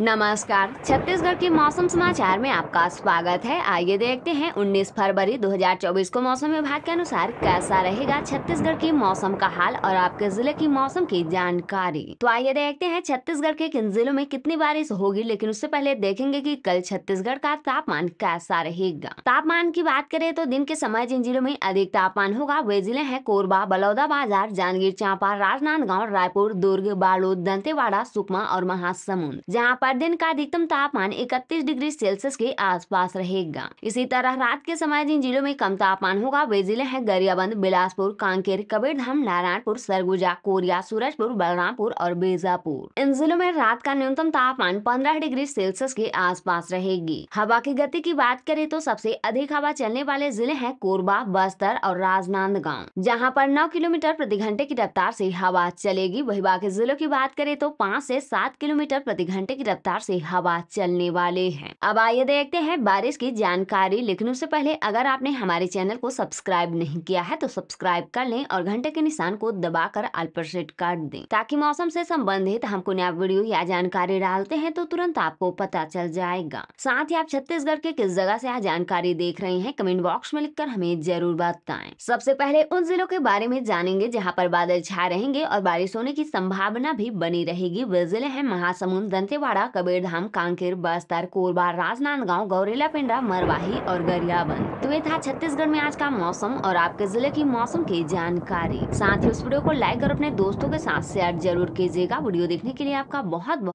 नमस्कार छत्तीसगढ़ के मौसम समाचार में आपका स्वागत है आइए देखते हैं 19 फरवरी 2024 को मौसम विभाग के अनुसार कैसा रहेगा छत्तीसगढ़ के मौसम का हाल और आपके जिले की मौसम की जानकारी तो आइए देखते हैं छत्तीसगढ़ के किन जिलों में कितनी बारिश होगी लेकिन उससे पहले देखेंगे कि कल छत्तीसगढ़ का तापमान कैसा रहेगा तापमान की बात करें तो दिन के समय जिन जिलों में अधिक तापमान होगा वे जिले हैं कोरबा बलौदा बाजार जांजगीर चांपा राजनांदगांव रायपुर दुर्ग बालोद दंतेवाड़ा सुकमा और महासमुंद जहाँ पर दिन का अधिकतम तापमान 31 डिग्री सेल्सियस के आसपास रहेगा इसी तरह रात के समय जिन जिलों में कम तापमान होगा वे जिले हैं गरियाबंद बिलासपुर कांकेर कबीरधाम नारायणपुर सरगुजा कोरिया सूरजपुर बलरामपुर और बेजापुर इन जिलों में रात का न्यूनतम तापमान पंद्रह डिग्री सेल्सियस के आसपास रहेगी हवा की गति की बात करें तो सबसे अधिक हवा चलने वाले जिले हैं कोरबा बस्तर और राजनांदगांव जहां पर 9 किलोमीटर प्रति घंटे की रफ्तार से हवा चलेगी वही बाकी जिलों की बात करें तो 5 से 7 किलोमीटर प्रति घंटे की रफ्तार से हवा चलने वाले हैं अब आइए देखते हैं बारिश की जानकारी लेकिन उससे पहले अगर आपने हमारे चैनल को सब्सक्राइब नहीं किया है तो सब्सक्राइब कर लें और घंटे के निशान को दबा कर आल पर सेट कर दें ताकि मौसम से संबंधित हमको नया वीडियो या जानकारी डालते हैं तो तुरंत आपको पता चल जाएगा साथ ही आप छत्तीसगढ़ के किस जगह ऐसी आज जानकारी देख रहे हैं कमेंट बॉक्स में लिख हमें जरूर बताए सबसे पहले उन जिलों के बारे में जानेंगे जहाँ पर बादल छाए रहेंगे और बारिश होने की संभावना भी बनी रहेगी वे जिले हैं महासमुंद दंतेवाड़ा कबीरधाम कांकेर बस्तर कोरबा राजनांदगांव गौरेला पिंडा मरवाही और गरियाबंद तो ये था छत्तीसगढ़ में आज का मौसम और आपके जिले की मौसम की जानकारी साथ ही उस वीडियो को लाइक और अपने दोस्तों के साथ शेयर जरूर कीजिएगा वीडियो देखने के लिए आपका बहुत, बहुत